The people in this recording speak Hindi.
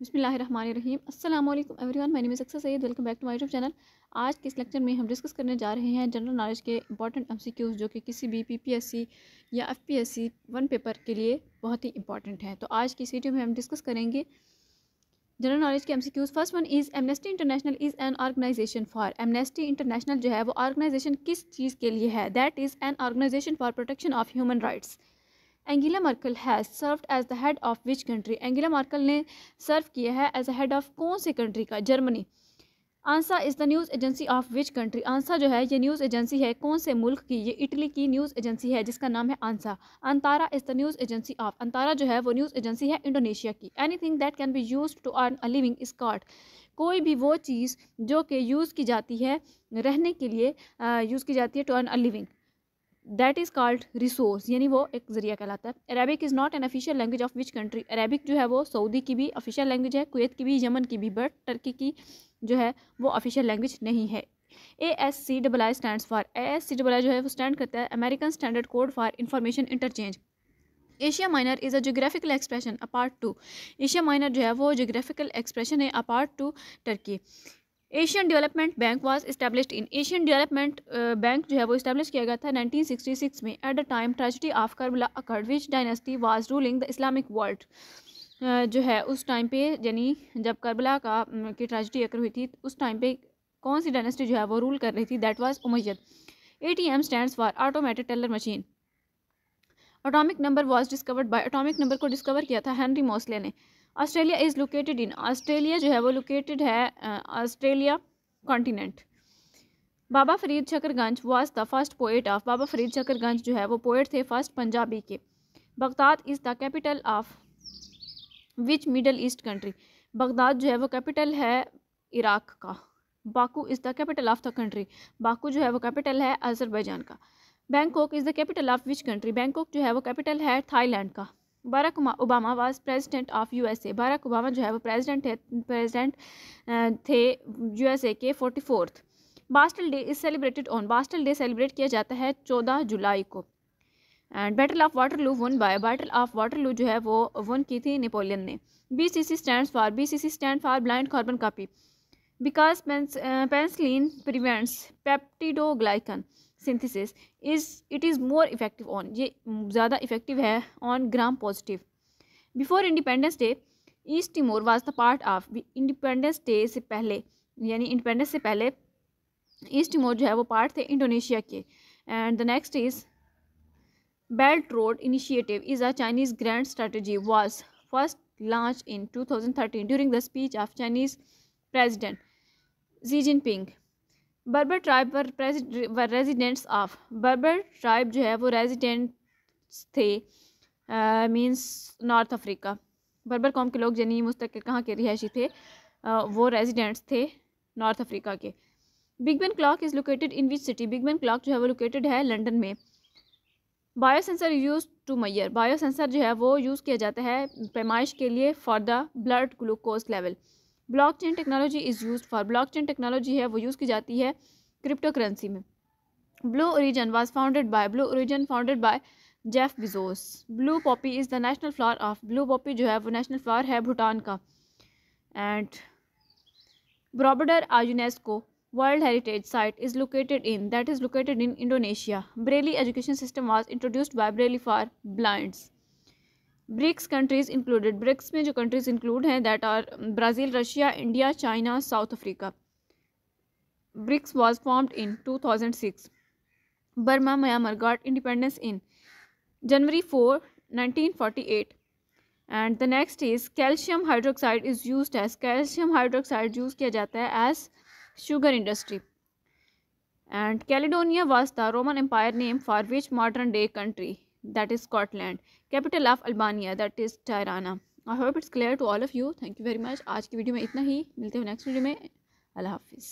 बिसमीम अल्लाम everyone my name is Aksar Syed welcome back to my YouTube channel आज के इस लेक्चर में हम डिस्कस करने जा रहे हैं जनरल नॉलेज के इंपॉर्टेंट एमसीक्यूज जो कि किसी भी पीपीएससी या एफपीएससी वन पेपर के लिए बहुत ही इंपॉर्टेंट है तो आज की इस वीडियो में हम डिस्कस करेंगे जनरल नॉलेज के MCQs first one is Amnesty International is an organisation for Amnesty International जो है वो ऑर्गेनाइजेशन किस चीज़ के लिए है that is an organisation for protection of human rights Angela Merkel has serve as the head of which country Angela Merkel ने सर्व किया है एज अ हेड ऑफ कौन सी कंट्री का Germany ANSA is the news agency of which country आंसा जो है ये न्यूज़ एजेंसी है कौन से मुल्क की ये इटली की न्यूज़ एजेंसी है जिसका नाम है ANSA Antara is the news agency of Antara जो है वो न्यूज़ एजेंसी है इंडोनेशिया की anything that can be use to earn a living is कोई भी वो चीज़ जो कि यूज़ की जाती है रहने के लिए यूज़ uh, की जाती है to earn a living that is called resource यानी वो एक ज़रिया कहलाता है Arabic is not an official language of which country Arabic जो है वो सऊदी की भी ऑफिशियल लैंग्वेज है कुवैत की भी यमन की भी बट टर्की की जो है वो ऑफिशियल लैंग्वेज नहीं है A S C double I stand for A S C double I जो है वो स्टैंड करता है American standard code for information interchange Asia Minor is a geographical expression apart to Asia Minor जो है वो जोग्राफिकल एक्सप्रेशन है apart to Turkey Asian Development Bank was establish in Asian Development Bank जो है वो इस्टेब्लिश किया गया था 1966 में at the time tragedy of Karbala occurred which dynasty was ruling the Islamic world जो है उस टाइम पे यानी जब करबला का की ट्रेजिडी अकर हुई थी उस टाइम पे कौन सी डायनेस्टी जो है वो रूल कर रही थी that was Umayyad A T M stand for automatic teller machine atomic number was discovered by atomic number को डिस्कवर किया था हेनरी मोसले ने Australia is located in Australia जो है वो लोकेटेड है Australia continent Baba Farid Shakarganj was the first poet of Baba Farid Shakarganj जो है वो पोएट थे फर्स्ट पंजाबी के Baghdad is the capital of which Middle East country Baghdad जो है वो कैपिटल है इराक का Baku is the capital of the country Baku जो है वो कैपिटल है अजरबैजान का Bangkok is the capital of which country Bangkok जो है वो कैपिटल है थाईलैंड का Barack Obama was president of USA Barack Obama जो है वो प्रेसिडेंट है प्रेसिडेंट थे यूएसए के forty fourth Bastille Day is celebrated on Bastille Day celebrate किया जाता है चौदह जुलाई को and battle of Waterloo won by battle of Waterloo जो है वो वन की थी नेपोलियन ने B C C stand for B C C stand for blind carbon copy because penicillin prevents peptidoglycan synthesis is it is more effective on ये ज़्यादा इफ़ेक्टिव है on gram positive before Independence Day East Timor was the part of Independence Day से पहले यानी इंडिपेंडेंस से पहले ईस्ट टिमोर जो है वो पार्ट थे इंडोनेशिया के and the next is Belt Road Initiative is a Chinese grand strategy was first two thousand 2013 during the speech of Chinese president Xi Jinping Berber tribe were residents of Berber tribe जो है वो रेजिडेंट्स थे मींस नॉर्थ अफ्रीका बर्बर कौम के लोग यानी मुस्तकिल कहाँ के रिहायशी थे uh, वो रेजिडेंट्स थे नॉर्थ अफ्रीका के Big Ben clock is located in which city Big Ben clock जो है वो लोकेटेड है लंडन में bio sensor use to measure bio sensor जो है वो यूज़ किया जाता है पैमाइश के लिए for the blood glucose level blockchain technology is use for blockchain technology है वो यूज़ की जाती है क्रिप्टो करेंसी में Blue Origin was founded by Blue Origin founded by Jeff Bezos blue poppy is the national flower of blue poppy जो है वो नेशनल फ्लावर है भूटान का and Borobudur a UNESCO world heritage site is located in that is located in Indonesia Braille education system was introduced by Braille for blinds BRICS countries included BRICS में जो कंट्रीज़ इंक्लूड हैं that are Brazil Russia India China South Africa BRICS was formed in two Burma Myanmar got independence in January four 1948 and the next is calcium hydroxide is use as calcium hydroxide use किया जाता है as sugar industry and Caledonia was the Roman empire name for which modern day country that is Scotland capital of Albania that is Tirana I hope it's clear to all of you thank you very much आज की वीडियो में इतना ही मिलते हैं नेक्स्ट वीडियो में अल्लाह हाफिज़